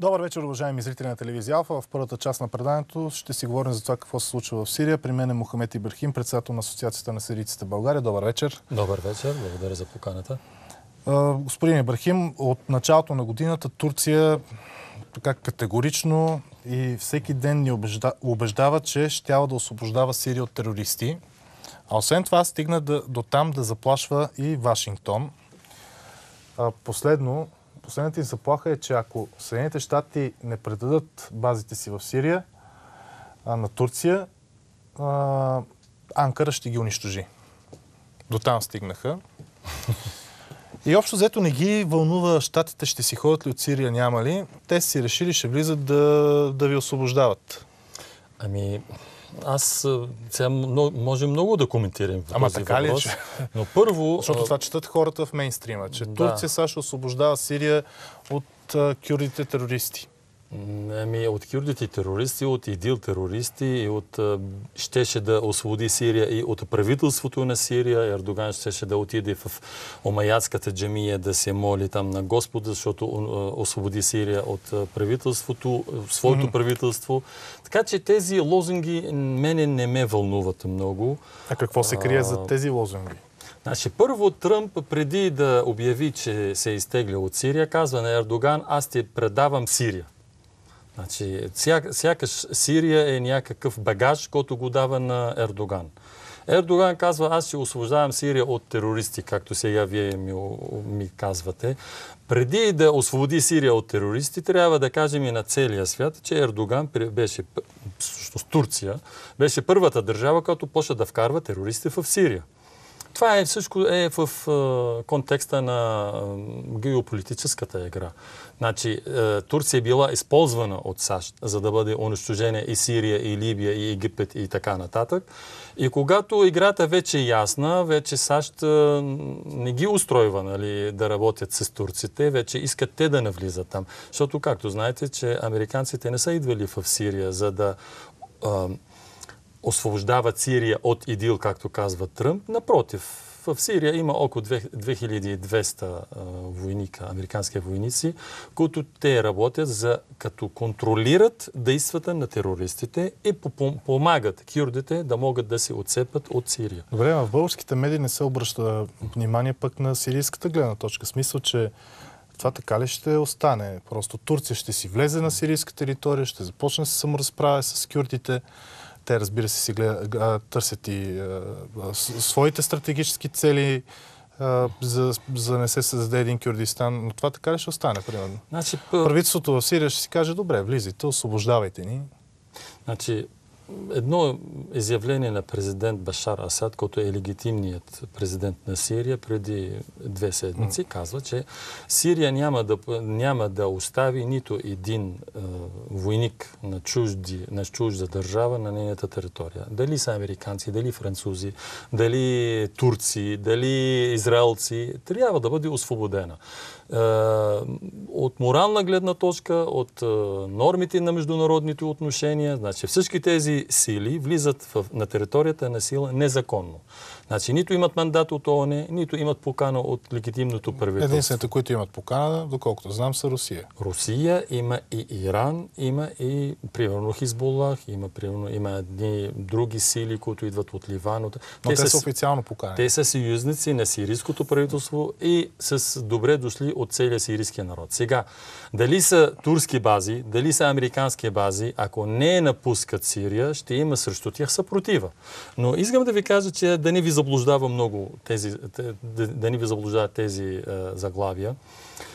Добър вечер, уважаеми зрители на телевизия Алфа. В първата част на преданието ще си говорим за това какво се случва в Сирия. При мен е Мохамед Ибрахим, председател на Асоциацията на сирийците в България. Добър вечер. Добър вечер, благодаря за поканата. Господин Ибрахим, от началото на годината Турция така категорично и всеки ден ни убежда, убеждава, че ще да освобождава Сирия от терористи. А освен това стигна да, до там да заплашва и Вашингтон. А, последно, последната им заплаха е, че ако Съединените щати не предадат базите си в Сирия а, на Турция, а, Анкара ще ги унищожи. До там стигнаха. И общо взето не ги вълнува щатите ще си ходят ли от Сирия, няма ли. Те си решили, ще влизат да, да ви освобождават. Ами, аз сега може много да коментирам в Ама така е, въпрос, ли, че... но първо... Защото това четат хората в мейнстрима, че да. Турция САЩ освобождава Сирия от кюрдите терористи. Ами, от кюрдите терористи, от идил терористи и от... щеше да освободи Сирия и от правителството на Сирия. Ердоган щеше да отиде в Омаятската джамия да се моли там на Господа, защото освободи Сирия от правителството, своето mm-hmm. правителство. Така че тези лозунги мене не ме вълнуват много. А какво се крие а... за тези лозунги? Значи, първо Тръмп, преди да обяви, че се е изтегля от Сирия, казва на Ердоган, аз ти предавам Сирия. Значи, сякаш Сирия е някакъв багаж, който го дава на Ердоган. Ердоган казва, аз ще освобождавам Сирия от терористи, както сега вие ми, ми казвате. Преди да освободи Сирия от терористи, трябва да кажем и на целия свят, че Ердоган беше, всъщност Турция, беше първата държава, която почна да вкарва терористи в Сирия. Това е всичко е в е, контекста на геополитическата игра. Значи, е, Турция е била използвана от САЩ, за да бъде унищожена и Сирия, и Либия, и Египет, и така нататък. И когато играта вече е ясна, вече САЩ е, не ги устройва нали, да работят с турците, вече искат те да навлизат там. Защото, както знаете, че американците не са идвали в Сирия, за да освобождават Сирия от ИДИЛ, както казва Тръмп. Напротив, в Сирия има около 2200 войника, американски войници, които те работят за, като контролират действата на терористите и помагат кюрдите да могат да се отцепят от Сирия. Добре, а в българските медии не се обръща внимание пък на сирийската гледна точка. Смисъл, че това така ли ще остане? Просто Турция ще си влезе на сирийска територия, ще започне да се саморазправя с кюрдите. Те, разбира се, си гледат, търсят и а, своите стратегически цели, а, за, за да не се създаде един Кюрдистан. Но това така ли ще остане, примерно? Значи, Правителството в Сирия ще си каже, добре, влизайте, освобождавайте ни. Значи, едно изявление на президент Башар Асад, който е легитимният президент на Сирия преди две седмици, казва, че Сирия няма да, няма да остави нито един е, войник на, чужди, на чужда държава на нейната територия. Дали са американци, дали французи, дали турци, дали израелци, трябва да бъде освободена. Е, от морална гледна точка, от е, нормите на международните отношения, значи всички тези сили влизат в, на територията на сила незаконно. Значи нито имат мандат от ООН, нито имат покана от легитимното правителство. Единствените, които имат покана, доколкото знам, са Русия. Русия, има и Иран, има и примерно Хизбулах, има, примерно, има едни други сили, които идват от Ливан. Но те, те са официално поканени. Те са съюзници на сирийското правителство и с добре дошли от целия сирийския народ. Сега, дали са турски бази, дали са американски бази, ако не напускат Сирия, ще има срещу тях съпротива. Но искам да ви кажа, че да не ви заблуждава много тези, да ни ви заблуждават тези е, заглавия.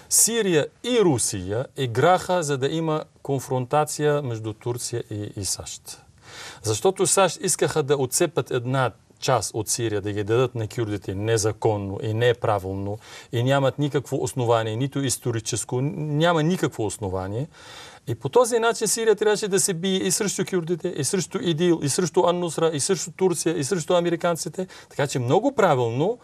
Сирия и Русия играха, за да има конфронтация между Турция и, и САЩ. Защото САЩ искаха да отцепят една част от Сирия, да ги дадат на кюрдите незаконно и неправилно и нямат никакво основание, нито историческо, няма никакво основание. И по този начин Сирия трябваше да се бие и срещу кюрдите, и срещу ИДИЛ, и срещу Аннусра, и срещу Турция, и срещу американците. Така че много правилно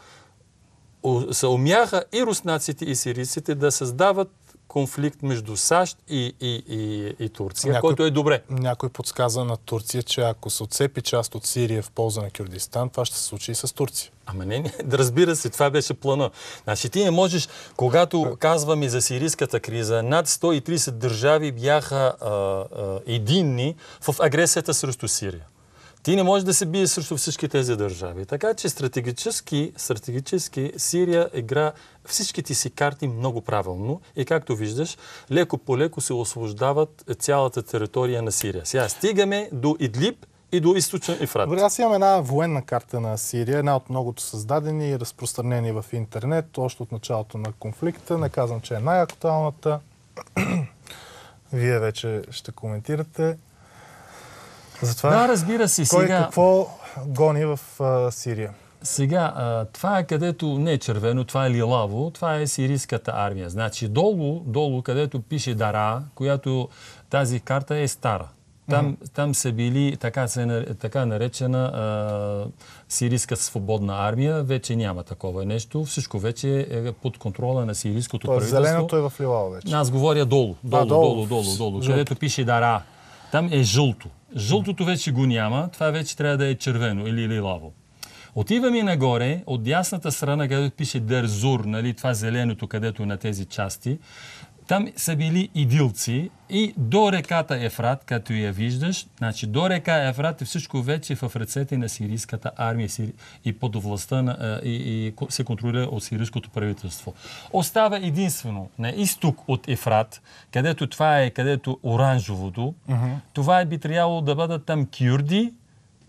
се умяха и руснаците, и сирийците да създават конфликт между САЩ и, и, и, и Турция, някой, който е добре. Някой подсказа на Турция, че ако се отцепи част от Сирия в полза на Кюрдистан, това ще се случи и с Турция. Ама не, не, разбира се, това беше плана. Значи ти не можеш, когато е. казваме за сирийската криза, над 130 държави бяха а, а, единни в агресията срещу Сирия. Ти не можеш да се биеш срещу всички тези държави. Така че стратегически, стратегически Сирия игра всичките си карти много правилно и както виждаш, леко по леко се освобождават цялата територия на Сирия. Сега стигаме до Идлиб, и до източен Ефрат. Добре, аз имам една военна карта на Сирия, една от многото създадени и разпространени в интернет, още от началото на конфликта. Не казвам, че е най-актуалната. Вие вече ще коментирате. Затова да, разбира се. Кой сега... какво гони в а, Сирия? Сега, а, това е където не е червено, това е лилаво, това е сирийската армия. Значи долу, долу където пише Дара, която тази карта е стара. Там, mm-hmm. там са били така, се, така наречена а, сирийска свободна армия. Вече няма такова нещо. Всичко вече е под контрола на сирийското Тоест, правителство. Зеленото е в лилаво вече. Аз говоря долу. Долу, а, долу, долу, долу, долу, долу където пише Дара. Там е жълто. Жълтото вече го няма, това вече трябва да е червено или лилаво. Отиваме нагоре, от дясната страна, където пише дерзур, нали, това зеленото, където на тези части, там са били идилци и до реката Ефрат, като я виждаш, значи до река Ефрат е всичко вече в ръцете на сирийската армия и под властта на, и, и, се контролира от сирийското правителство. Остава единствено на изток от Ефрат, където това е, където оранжевото, uh-huh. това е би трябвало да бъдат там кюрди,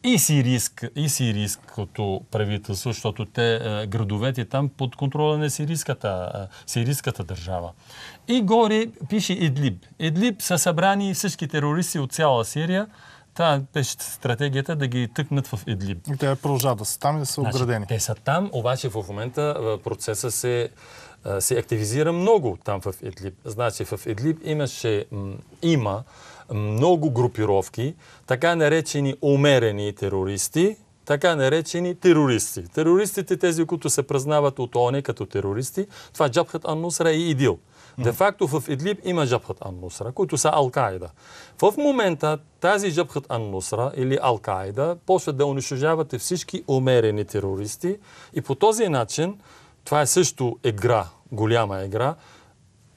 и, сирийск, и сирийското правителство, защото те, е, градовете там под контрола на сирийската, е, сирийската държава. И горе пише Идлиб. Идлиб са събрани всички терористи от цяла Сирия. Та беше стратегията да ги тъкнат в Идлиб. И те продължават да са там и да са значи, Те са там, обаче в момента е, процеса се се активизира много там в Идлиб. Значи в Идлиб имаше, има много групировки, така наречени умерени терористи, така наречени терористи. Терористите, тези, които се признават от ОНЕ като терористи, това е Джабхат Ан-Нусра и ИДИЛ. Де факто в Идлиб има Джабхат Ан-Нусра, които са Ал-Каида. В момента тази Джабхат Ан-Нусра или Ал-Каида почват да унищожават всички умерени терористи и по този начин това е също игра, голяма игра.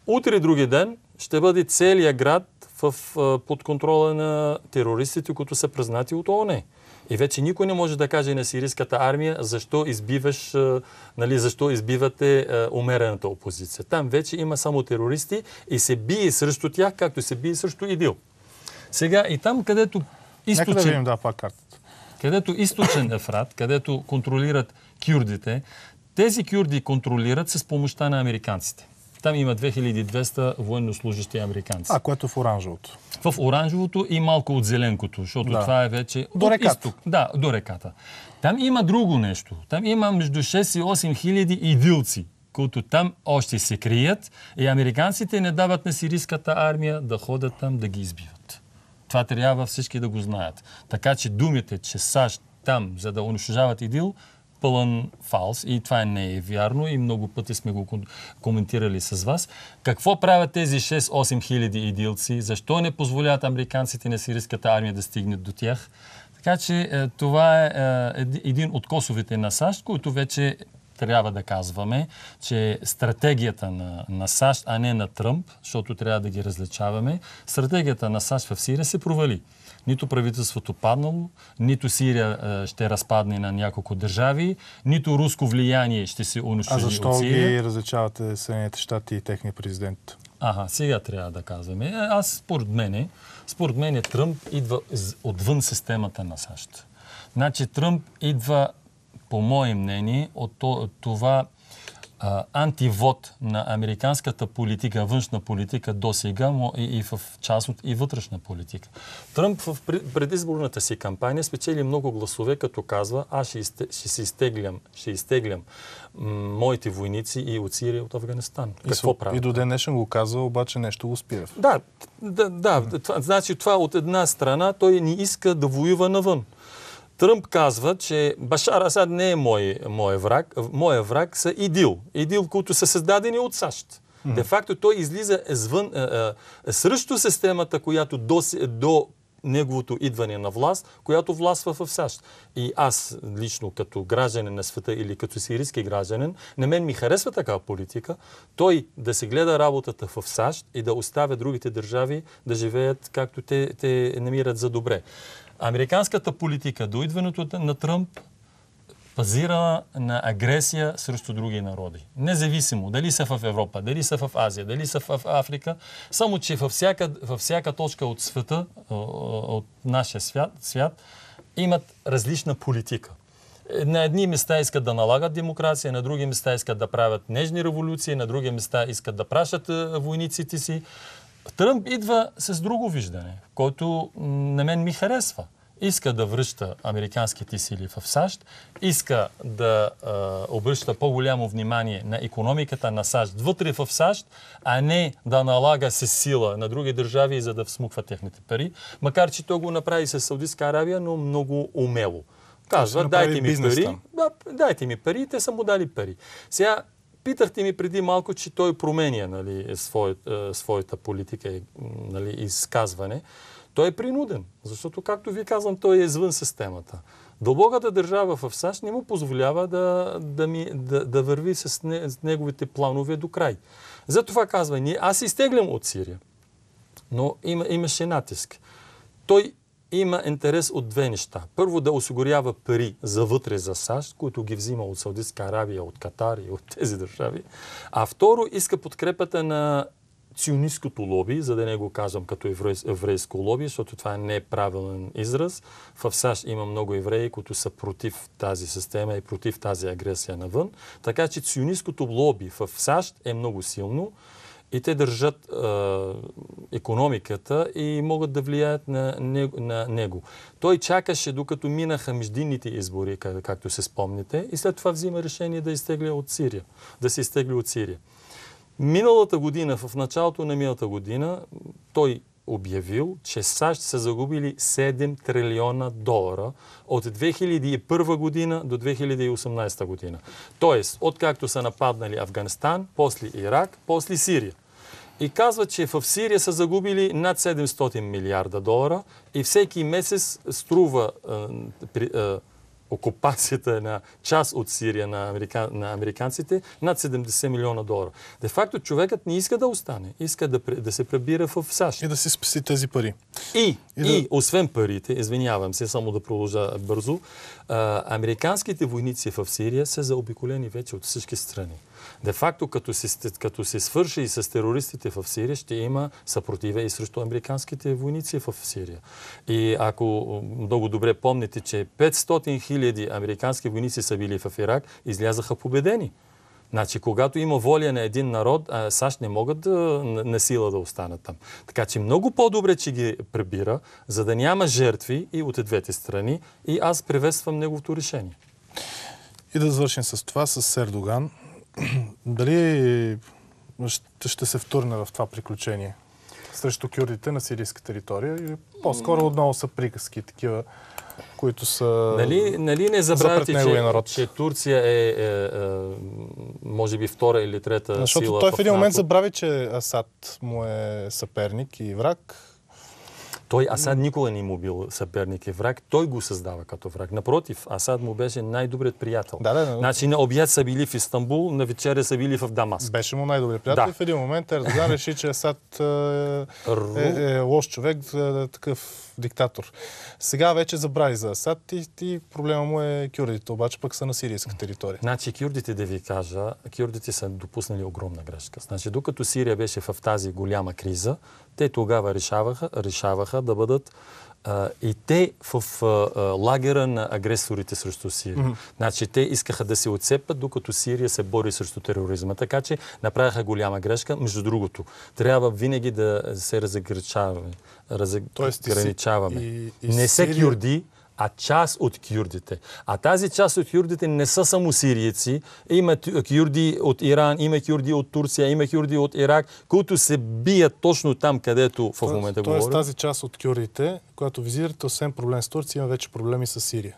Утре други ден ще бъде целият град в, под контрола на терористите, които са признати от ООН. И вече никой не може да каже на сирийската армия защо, избиваш, нали, защо избивате умерената опозиция. Там вече има само терористи и се бие срещу тях, както се бие срещу ИДИЛ. Сега и там, където източен... Нека да видим, да, картата. Където източен Ефрат, където контролират кюрдите, тези кюрди контролират с помощта на американците. Там има 2200 военнослужащи американци. А, което е в оранжевото? В оранжевото и малко от зеленкото, защото да. това е вече до реката. Изток. Да, до реката. Там има друго нещо. Там има между 6 и 8 хиляди идилци, които там още се крият и американците не дават на сирийската армия да ходят там да ги избиват. Това трябва всички да го знаят. Така че думите, че САЩ там, за да унищожават ИДИЛ, пълен фалс и това не е вярно и много пъти сме го коментирали с вас. Какво правят тези 6-8 хиляди идилци? Защо не позволяват американците на сирийската армия да стигнат до тях? Така че е, това е, е един от косовете на САЩ, който вече трябва да казваме, че стратегията на, на САЩ, а не на Тръмп, защото трябва да ги различаваме, стратегията на САЩ в Сирия се провали нито правителството паднало, нито Сирия а, е, ще разпадне на няколко държави, нито руско влияние ще се унищожи от Сирия. А защо ги различавате Съединените щати и техния президент? Ага, сега трябва да казваме. Е, аз, според мен, според мен Тръмп идва отвън системата на САЩ. Значи Тръмп идва по мое мнение, от това антивод на американската политика, външна политика до сега, но и, и в част и вътрешна политика. Тръмп в предизборната си кампания спечели много гласове, като казва, аз ще, ще се изтеглям, ще изтеглям моите войници и от Сирия, от Афганистан. И Какво прави? И до ден днешен го казва, обаче нещо го спира. Да, да, да. Това, значи това от една страна, той ни иска да воюва навън. Тръмп казва, че Башар Асад не е мой, мой враг. Моя враг са ИДИЛ. ИДИЛ, които са създадени от САЩ. Mm-hmm. Де факто той излиза звън, а, е, а, е, е, срещу системата, която до, до неговото идване на власт, която властва в САЩ. И аз лично като гражданин на света или като сирийски гражданин, на мен ми харесва такава политика, той да се гледа работата в САЩ и да оставя другите държави да живеят както те, те намират за добре. Американската политика до идването на Тръмп базира на агресия срещу други народи. Независимо дали са в Европа, дали са в Азия, дали са в Африка, само че във всяка, във всяка точка от света, от нашия свят, свят, имат различна политика. Е, на едни места искат да налагат демокрация, на други места искат да правят нежни революции, на други места искат да пращат е, войниците си. Тръмп идва с друго виждане, което на мен ми харесва. Иска да връща американските сили в САЩ, иска да е, обръща по-голямо внимание на економиката на САЩ вътре в САЩ, а не да налага се сила на други държави, за да всмуква техните пари. Макар, че той го направи с Саудитска Аравия, но много умело. Казва, дайте ми пари. Да, дайте ми пари, те са му дали пари. Сега Питахте ми преди малко, че той променя нали, е свой, е, своята политика и нали, изказване. Той е принуден, защото, както ви казвам, той е извън системата. Дълбоката държава в САЩ не му позволява да, да, ми, да, да върви с, не, с неговите планове до край. Затова казва, ние, аз изтеглям от Сирия, но има, имаше натиск. Той има интерес от две неща. Първо да осигурява пари за вътре за САЩ, които ги взима от Саудитска Аравия, от Катар и от тези държави. А второ иска подкрепата на ционистското лоби, за да не го казвам като еврейско лоби, защото това не е правилен израз. В САЩ има много евреи, които са против тази система и против тази агресия навън. Така че ционистското лоби в САЩ е много силно. И те държат а, економиката и могат да влияят на, на него. Той чакаше докато минаха междинните избори, както се спомните, и след това взима решение да изтегля от Сирия, да се изтегли от Сирия. Миналата година, в началото на миналата година, той обявил, че САЩ са загубили 7 трилиона долара от 2001 година до 2018 година. Тоест, откакто са нападнали Афганистан, после Ирак, после Сирия и казва, че в Сирия са загубили над 700 милиарда долара и всеки месец струва при, окупацията на част от Сирия на, на американците над 70 милиона долара. Де факто човекът не иска да остане, иска да, да се пребира в САЩ. И да си спаси тези пари. И, и, да... освен парите, извинявам се, само да продължа бързо, американските войници в Сирия са заобиколени вече от всички страни де-факто, като, като се свърши и с терористите в Сирия, ще има съпротива и срещу американските войници в Сирия. И ако много добре помните, че 500 хиляди американски войници са били в Ирак, излязаха победени. Значи, когато има воля на един народ, САЩ не могат да, на сила да останат там. Така че много по-добре, че ги прибира, за да няма жертви и от двете страни. И аз приветствам неговото решение. И да завършим с това, с Ердоган. дали ще, ще се втурне в това приключение срещу кюрдите на сирийска територия или по-скоро отново са приказки такива, които са нали, нали не забравяйте, че, народ. че Турция е, е, е, може би втора или трета Защото сила Защото той в един момент забрави, че Асад му е съперник и враг той Асад никога не е му бил съперник и враг. Той го създава като враг. Напротив, Асад му беше най-добрият приятел. Да, да, да. Значи на обяд са били в Истанбул, на вечеря са били в Дамаск. Беше му най-добрият приятел. Да. И в един момент Ердоган реши, че Асад е, е, е лош човек, е, такъв диктатор. Сега вече забрави за Асад и, и проблема му е кюрдите, обаче пък са на сирийска територия. Значи кюрдите, да ви кажа, кюрдите са допуснали огромна грешка. Значи докато Сирия беше в тази голяма криза, те тогава решаваха, решаваха да бъдат а, и те в а, лагера на агресорите срещу Сирия. Mm-hmm. Значи те искаха да се отцепят, докато Сирия се бори срещу тероризма. Така че направиха голяма грешка. Между другото, трябва винаги да се разграничаваме. Разъ... Тоест, и, и, и, Не се Сирия... кюрди, а част от кюрдите. А тази част от кюрдите не са само сирийци. Има кюрди от Иран, има кюрди от Турция, има кюрди от Ирак, които се бият точно там, където в момента говорим. Тоест тази част от кюрдите, която визирате, освен проблем с Турция, има вече проблеми с Сирия.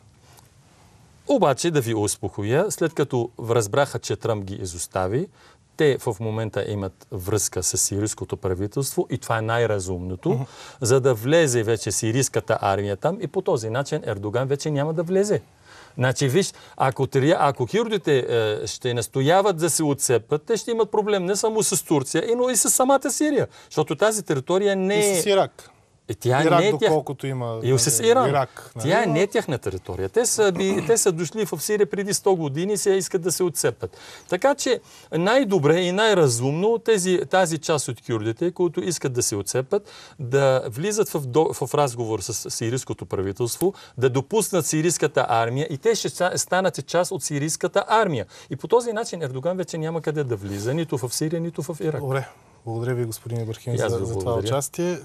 Обаче да ви успокоя, след като разбраха, че Тръмп ги изостави, те в момента имат връзка с сирийското правителство и това е най-разумното, за да влезе вече сирийската армия там и по този начин Ердоган вече няма да влезе. Значи, виж, ако, ако хирдите е, ще настояват да се отцепят, те ще имат проблем не само с Турция, но и с самата Сирия. Защото тази територия не е... И с е Ирак. Е, тя е Ирак, не е тях... доколкото има и е, е, Иран. Ирак. Нали? Тя е не тяхна територия. Те са, би, те са дошли в Сирия преди 100 години и сега искат да се отцепят. Така че най-добре и най-разумно тези, тази част от кюрдите, които искат да се отцепят, да влизат в, до, в разговор с сирийското правителство, да допуснат сирийската армия и те ще станат част от сирийската армия. И по този начин Ердоган вече няма къде да влиза, нито в Сирия, нито в Ирак. Добре. Благодаря ви, господин Ибрахим, за, за това участие.